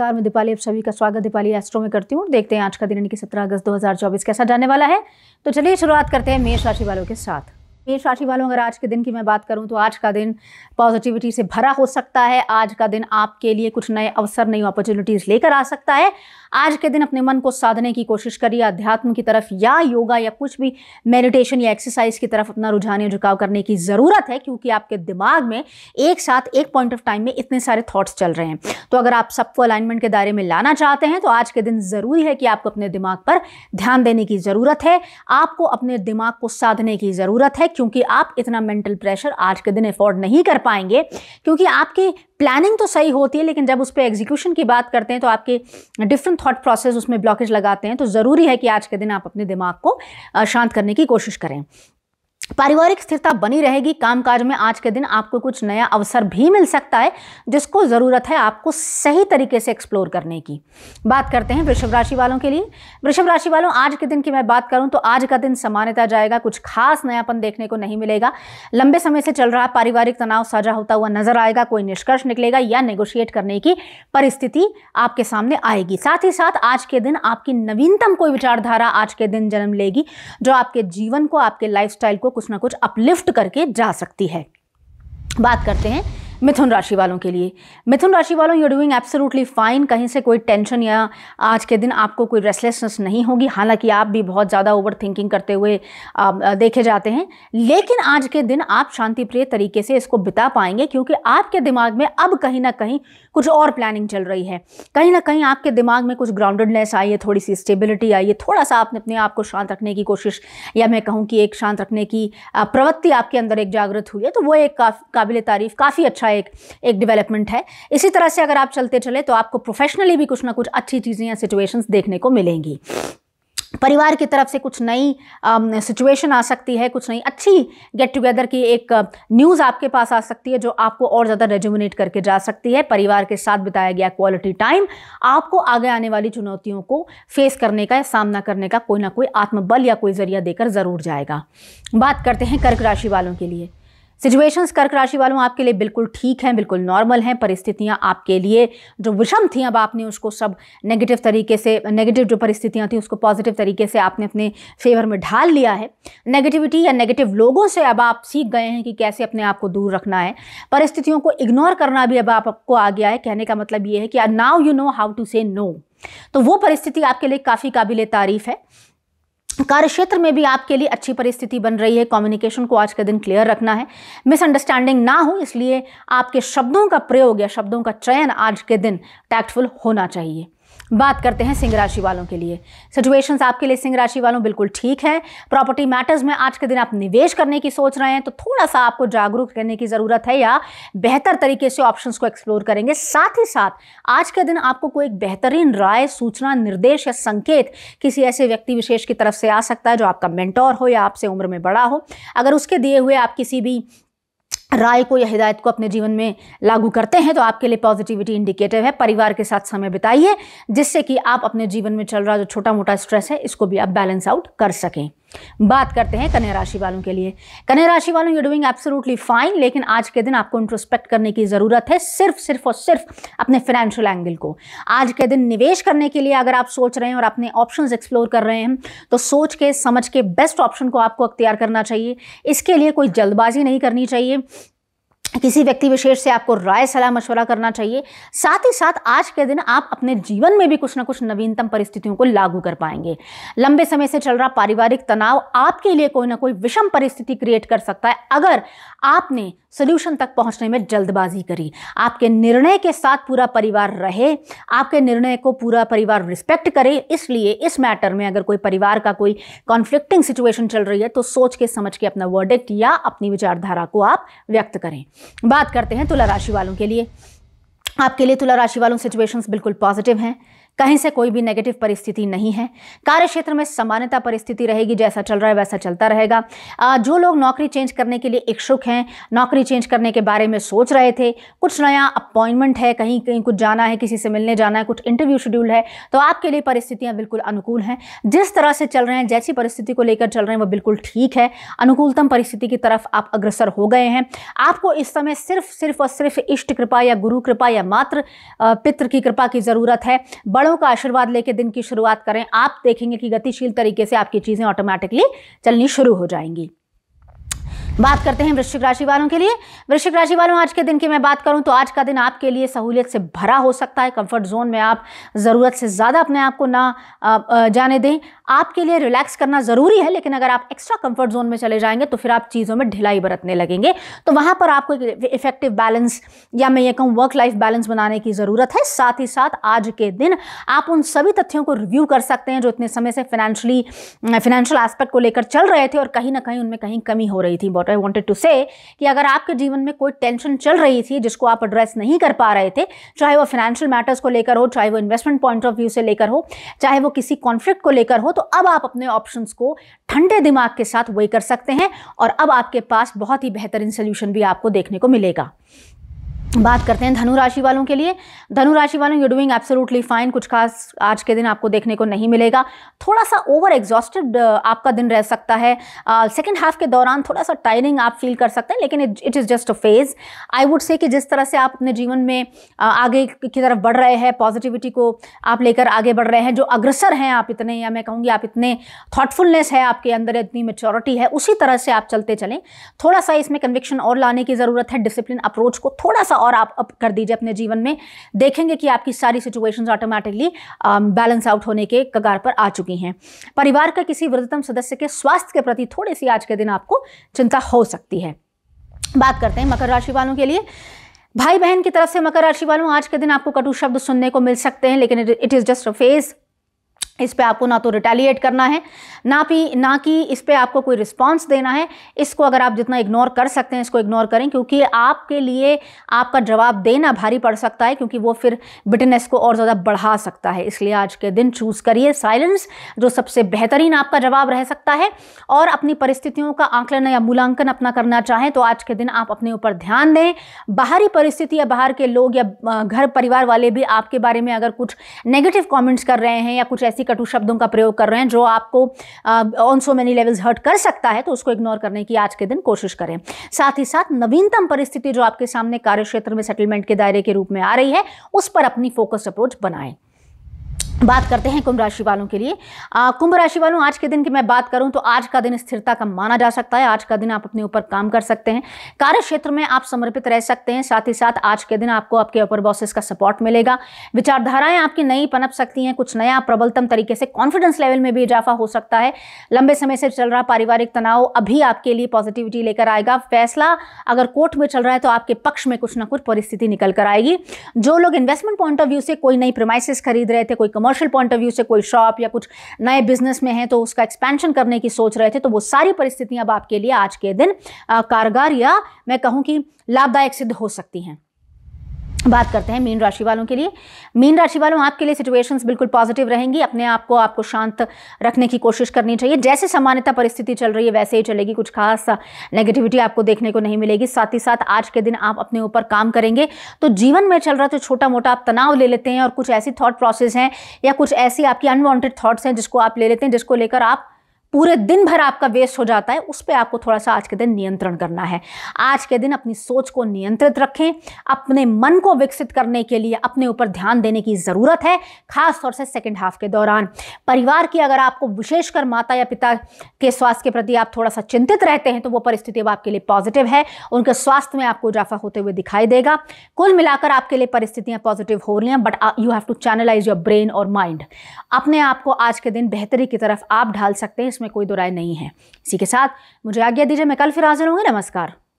नमस्कार मैं दीपाली आप सभी का स्वागत दीपाली एस्ट्रो में करती हूँ देखते हैं आज का दिन यानी कि सत्रह अगस्त 2024 कैसा जाने वाला है तो चलिए शुरुआत करते हैं मेष राशि वालों के साथ मेष राशि वालों अगर आज के दिन की मैं बात करूं तो आज का दिन पॉजिटिविटी से भरा हो सकता है आज का दिन आपके लिए कुछ नए अवसर नई अपॉर्चुनिटीज़ लेकर आ सकता है आज के दिन अपने मन को साधने की कोशिश करिए अध्यात्म की तरफ या योगा या कुछ भी मेडिटेशन या एक्सरसाइज की तरफ अपना रुझान या झुकाव करने की ज़रूरत है क्योंकि आपके दिमाग में एक साथ एक पॉइंट ऑफ टाइम में इतने सारे थाट्स चल रहे हैं तो अगर आप सबको अलाइनमेंट के दायरे में लाना चाहते हैं तो आज के दिन ज़रूरी है कि आपको अपने दिमाग पर ध्यान देने की ज़रूरत है आपको अपने दिमाग को साधने की ज़रूरत है क्योंकि आप इतना मेंटल प्रेशर आज के दिन अफोर्ड नहीं कर पाएंगे क्योंकि आपकी प्लानिंग तो सही होती है लेकिन जब उस पर एग्जीक्यूशन की बात करते हैं तो आपके डिफरेंट थॉट प्रोसेस उसमें ब्लॉकेज लगाते हैं तो ज़रूरी है कि आज के दिन आप अपने दिमाग को शांत करने की कोशिश करें पारिवारिक स्थिरता बनी रहेगी कामकाज में आज के दिन आपको कुछ नया अवसर भी मिल सकता है जिसको ज़रूरत है आपको सही तरीके से एक्सप्लोर करने की बात करते हैं वृषभ राशि वालों के लिए वृषभ राशि वालों आज के दिन की मैं बात करूं तो आज का दिन सामान्यता जाएगा कुछ खास नयापन देखने को नहीं मिलेगा लंबे समय से चल रहा पारिवारिक तनाव साझा होता हुआ नजर आएगा कोई निष्कर्ष निकलेगा या नेगोशिएट करने की परिस्थिति आपके सामने आएगी साथ ही साथ आज के दिन आपकी नवीनतम कोई विचारधारा आज के दिन जन्म लेगी जो आपके जीवन को आपके लाइफ को कुछ ना कुछ अपलिफ्ट करके जा सकती है बात करते हैं मिथुन राशि वालों के लिए मिथुन राशि वालों यू डूइंग एब्सोल्युटली फाइन कहीं से कोई टेंशन या आज के दिन आपको कोई रेस्टलेसनेस नहीं होगी हालांकि आप भी बहुत ज़्यादा ओवर थिंकिंग करते हुए देखे जाते हैं लेकिन आज के दिन आप शांतिप्रिय तरीके से इसको बिता पाएंगे क्योंकि आपके दिमाग में अब कहीं ना कहीं कुछ और प्लानिंग चल रही है कहीं ना कहीं आपके दिमाग में कुछ ग्राउंडेडनेस आई है थोड़ी सी स्टेबिलिटी आई है थोड़ा सा आपने अपने आप को शांत रखने की कोशिश या मैं कहूँ कि एक शांत रखने की प्रवृत्ति आपके अंदर एक जागृत हुई है तो वो एक काबिल तारीफ काफ़ी अच्छा एक एक डेवलपमेंट है इसी तरह से अगर आप चलते चले तो आपको प्रोफेशनली भी कुछ ना कुछ अच्छी चीज़ें या सिचुएशंस देखने को मिलेंगी परिवार की तरफ से कुछ नई सिचुएशन आ सकती है कुछ नई अच्छी गेट टुगेदर की एक न्यूज़ आपके पास आ सकती है जो आपको और ज़्यादा रेजुमिनेट करके जा सकती है परिवार के साथ बिताया गया क्वालिटी टाइम आपको आगे आने वाली चुनौतियों को फेस करने का या सामना करने का कोई ना कोई आत्मबल या कोई ज़रिया देकर ज़रूर जाएगा बात करते हैं कर्क राशि वालों के लिए सिचुएशंस कर्क राशि वालों आपके लिए बिल्कुल ठीक हैं बिल्कुल नॉर्मल हैं परिस्थितियां आपके लिए जो विषम थी अब आपने उसको सब नेगेटिव तरीके से नेगेटिव जो परिस्थितियां थी उसको पॉजिटिव तरीके से आपने अपने फेवर में ढाल लिया है नेगेटिविटी या नेगेटिव लोगों से अब आप सीख गए हैं कि कैसे अपने आप को दूर रखना है परिस्थितियों को इग्नोर करना भी अब आपको आ गया है कहने का मतलब ये है कि now you know how to say no तो वो परिस्थिति आपके लिए काफ़ी काबिल तारीफ़ है कार्य क्षेत्र में भी आपके लिए अच्छी परिस्थिति बन रही है कम्युनिकेशन को आज के दिन क्लियर रखना है मिसअंडरस्टैंडिंग ना हो इसलिए आपके शब्दों का प्रयोग या शब्दों का चयन आज के दिन टैक्टफुल होना चाहिए बात करते हैं सिंह राशि वालों के लिए सिचुएशन आपके लिए सिंह राशि वालों बिल्कुल ठीक है प्रॉपर्टी मैटर्स में आज के दिन आप निवेश करने की सोच रहे हैं तो थोड़ा सा आपको जागरूक रहने की ज़रूरत है या बेहतर तरीके से ऑप्शंस को एक्सप्लोर करेंगे साथ ही साथ आज के दिन आपको कोई एक बेहतरीन राय सूचना निर्देश या संकेत किसी ऐसे व्यक्ति विशेष की तरफ से आ सकता है जो आपका मेंटोर हो या आपसे उम्र में बड़ा हो अगर उसके दिए हुए आप किसी भी राय को या हिदायत को अपने जीवन में लागू करते हैं तो आपके लिए पॉजिटिविटी इंडिकेटिव है परिवार के साथ समय बिताइए जिससे कि आप अपने जीवन में चल रहा जो छोटा मोटा स्ट्रेस है इसको भी आप बैलेंस आउट कर सकें बात करते हैं कन्या राशि वालों के लिए कन्या राशि वालों यू डूइंग एब्सोल्युटली फाइन लेकिन आज के दिन आपको इंट्रोस्पेक्ट करने की ज़रूरत है सिर्फ सिर्फ और सिर्फ अपने फाइनेंशियल एंगल को आज के दिन निवेश करने के लिए अगर आप सोच रहे हैं और अपने ऑप्शन एक्सप्लोर कर रहे हैं तो सोच के समझ के बेस्ट ऑप्शन को आपको अख्तियार करना चाहिए इसके लिए कोई जल्दबाजी नहीं करनी चाहिए किसी व्यक्ति विशेष से आपको राय सलाह मशवरा करना चाहिए साथ ही साथ आज के दिन आप अपने जीवन में भी कुछ ना कुछ नवीनतम परिस्थितियों को लागू कर पाएंगे लंबे समय से चल रहा पारिवारिक तनाव आपके लिए कोई ना कोई विषम परिस्थिति क्रिएट कर सकता है अगर आपने सोल्यूशन तक पहुंचने में जल्दबाजी करी आपके निर्णय के साथ पूरा परिवार रहे आपके निर्णय को पूरा परिवार रिस्पेक्ट करे इसलिए इस मैटर में अगर कोई परिवार का कोई कॉन्फ्लिक्टिंग सिचुएशन चल रही है तो सोच के समझ के अपना वर्डिक्ट या अपनी विचारधारा को आप व्यक्त करें बात करते हैं तुला राशि वालों के लिए आपके लिए तुला राशि वालों सिचुएशंस बिल्कुल पॉजिटिव हैं कहीं से कोई भी नेगेटिव परिस्थिति नहीं है कार्य क्षेत्र में सामान्यता परिस्थिति रहेगी जैसा चल रहा है वैसा चलता रहेगा जो लोग नौकरी चेंज करने के लिए इच्छुक हैं नौकरी चेंज करने के बारे में सोच रहे थे कुछ नया अपॉइंटमेंट है कहीं कहीं कुछ जाना है किसी से मिलने जाना है कुछ इंटरव्यू शेड्यूल है तो आपके लिए परिस्थितियाँ बिल्कुल अनुकूल हैं जिस तरह से चल रहे हैं जैसी परिस्थिति को लेकर चल रहे हैं वो बिल्कुल ठीक है अनुकूलतम परिस्थिति की तरफ आप अग्रसर हो गए हैं आपको इस समय सिर्फ सिर्फ और सिर्फ इष्ट कृपा या गुरु कृपा या मात्र पितृ की कृपा की ज़रूरत है बड़ों ग्रहों का आशीर्वाद लेके दिन की शुरुआत करें आप देखेंगे कि गतिशील तरीके से आपकी चीज़ें ऑटोमेटिकली चलनी शुरू हो जाएंगी बात करते हैं वृश्चिक राशि वालों के लिए वृश्चिक राशि वालों आज के दिन की मैं बात करूं तो आज का दिन आपके लिए सहूलियत से भरा हो सकता है कंफर्ट जोन में आप ज़रूरत से ज़्यादा अपने आप को ना जाने दें आपके लिए रिलैक्स करना ज़रूरी है लेकिन अगर आप एक्स्ट्रा कंफर्ट जोन में चले जाएंगे तो फिर आप चीज़ों में ढिलाई बरतने लगेंगे तो वहाँ पर आपको एक इफेक्टिव बैलेंस या मैं ये कहूँ वर्क लाइफ बैलेंस बनाने की ज़रूरत है साथ ही साथ आज के दिन आप उन सभी तथ्यों को रिव्यू कर सकते हैं जो इतने समय से फाइनेंशियली फाइनेंशियल एस्पेक्ट को लेकर चल रहे थे और कहीं ना कहीं उनमें कहीं कमी हो रही थी व्हाट आई वांटेड टू से कि अगर आपके जीवन में कोई टेंशन चल रही थी जिसको आप एड्रेस नहीं कर पा रहे थे चाहे वो फाइनेंशियल मैटर्स को लेकर हो चाहे वो इन्वेस्टमेंट पॉइंट ऑफ व्यू से लेकर हो चाहे वो किसी कॉन्फ्लिक्ट को लेकर हो तो अब आप अपने ऑप्शन को ठंडे दिमाग के साथ वे कर सकते हैं और अब आपके पास बहुत ही बेहतरीन सोल्यूशन भी आपको देखने को मिलेगा बात करते हैं धनु राशि वालों के लिए धनु राशि वालों यू डूइंग एब्सोल्युटली फाइन कुछ खास आज के दिन आपको देखने को नहीं मिलेगा थोड़ा सा ओवर एग्जॉस्टेड आपका दिन रह सकता है सेकेंड uh, हाफ के दौरान थोड़ा सा टायरिंग आप फील कर सकते हैं लेकिन it is just a phase I would say कि जिस तरह से आप अपने जीवन में uh, आगे की तरफ बढ़ रहे हैं पॉजिटिविटी को आप लेकर आगे बढ़ रहे हैं जो अग्रसर हैं आप इतने या मैं कहूँगी आप इतने थाटफुलनेस है आपके अंदर इतनी मेच्योरिटी है उसी तरह से आप चलते चलें थोड़ा सा इसमें कन्विक्शन और लाने की ज़रूरत है डिसिप्लिन अप्रोच को थोड़ा सा और आप अप कर दीजिए अपने जीवन में देखेंगे कि आपकी सारी सिचुएशंस ऑटोमेटिकली बैलेंस आउट होने के कगार पर आ चुकी हैं परिवार का किसी वृद्धतम सदस्य के स्वास्थ्य के प्रति थोड़ी सी आज के दिन आपको चिंता हो सकती है बात करते हैं मकर राशि वालों के लिए भाई बहन की तरफ से मकर राशि वालों आज के दिन आपको कटु शब्द सुनने को मिल सकते हैं लेकिन it is just a phase इस पे आपको ना तो रिटेलिएट करना है ना भी ना कि इस पे आपको कोई रिस्पांस देना है इसको अगर आप जितना इग्नोर कर सकते हैं इसको इग्नोर करें क्योंकि आपके लिए आपका जवाब देना भारी पड़ सकता है क्योंकि वो फिर बिटनेस को और ज़्यादा बढ़ा सकता है इसलिए आज के दिन चूज़ करिए साइलेंस जो सबसे बेहतरीन आपका जवाब रह सकता है और अपनी परिस्थितियों का आंकलन या मूल्यांकन अपना करना चाहें तो आज के दिन आप अपने ऊपर ध्यान दें बाहरी परिस्थिति या बाहर के लोग या घर परिवार वाले भी आपके बारे में अगर कुछ नेगेटिव कॉमेंट्स कर रहे हैं या कुछ ऐसी कटु शब्दों का प्रयोग कर रहे हैं जो आपको on so many levels hurt कर सकता है तो उसको इग्नोर करने की आज के दिन कोशिश करें साथ ही साथ नवीनतम परिस्थिति जो आपके सामने कार्य क्षेत्र में सेटलमेंट के दायरे के रूप में आ रही है उस पर अपनी फोकस अप्रोच बनाएं बात करते हैं कुंभ राशि वालों के लिए कुंभ राशि वालों आज के दिन की मैं बात करूं तो आज का दिन स्थिरता का माना जा सकता है आज का दिन आप अपने ऊपर काम कर सकते हैं कार्य क्षेत्र में आप समर्पित रह सकते हैं साथ ही साथ आज के दिन आपको आपके अपर बॉसेस का सपोर्ट मिलेगा विचारधाराएं आपकी नई पनप सकती हैं कुछ नया प्रबलतम तरीके से कॉन्फिडेंस लेवल में भी इजाफा हो सकता है लंबे समय से चल रहा पारिवारिक तनाव अभी आपके लिए पॉजिटिविटी लेकर आएगा फैसला अगर कोर्ट में चल रहा है तो आपके पक्ष में कुछ ना कुछ परिस्थिति निकल कर आएगी जो लोग इन्वेस्टमेंट पॉइंट ऑफ व्यू से कोई नई प्रोमाइसिस खरीद रहे थे कोई commerce commercial point of view से कोई शॉप या कुछ नए बिजनेस में है तो उसका एक्सपेंशन करने की सोच रहे थे तो वो सारी परिस्थितियां अब आपके लिए आज के दिन कारगर या मैं कहूँ कि लाभदायक सिद्ध हो सकती हैं बात करते हैं मीन राशि वालों के लिए मीन राशि वालों आपके लिए सिचुएशंस बिल्कुल पॉजिटिव रहेंगी अपने आप को आपको शांत रखने की कोशिश करनी चाहिए जैसे सामान्यता परिस्थिति चल रही है वैसे ही चलेगी कुछ खास नेगेटिविटी आपको देखने को नहीं मिलेगी साथ ही साथ आज के दिन आप अपने ऊपर काम करेंगे तो जीवन में चल रहा तो छोटा मोटा आप तनाव ले लेते हैं और कुछ ऐसी थाट प्रोसेस हैं या कुछ ऐसी आपकी अनवॉन्टेड थाट्स हैं जिसको आप ले लेते हैं जिसको लेकर आप पूरे दिन भर आपका वेस्ट हो जाता है उस पर आपको थोड़ा सा आज के दिन नियंत्रण करना है आज के दिन अपनी सोच को नियंत्रित रखें अपने मन को विकसित करने के लिए अपने ऊपर ध्यान देने की ज़रूरत है खास तौर से सेकेंड हाफ के दौरान परिवार की अगर आपको विशेषकर माता या पिता के स्वास्थ्य के प्रति आप थोड़ा सा चिंतित रहते हैं तो वो परिस्थिति अब आपके लिए पॉजिटिव है उनके स्वास्थ्य में आपको इजाफा होते हुए दिखाई देगा कुल मिलाकर आपके लिए परिस्थितियाँ पॉजिटिव हो रही हैं but you have to channelize your brain और माइंड अपने आप को आज के दिन बेहतरी की तरफ आप ढाल सकते हैं इसमें कोई दो नहीं है इसी के साथ मुझे आज्ञा दीजिए मैं कल फिर हाजिर होंगी नमस्कार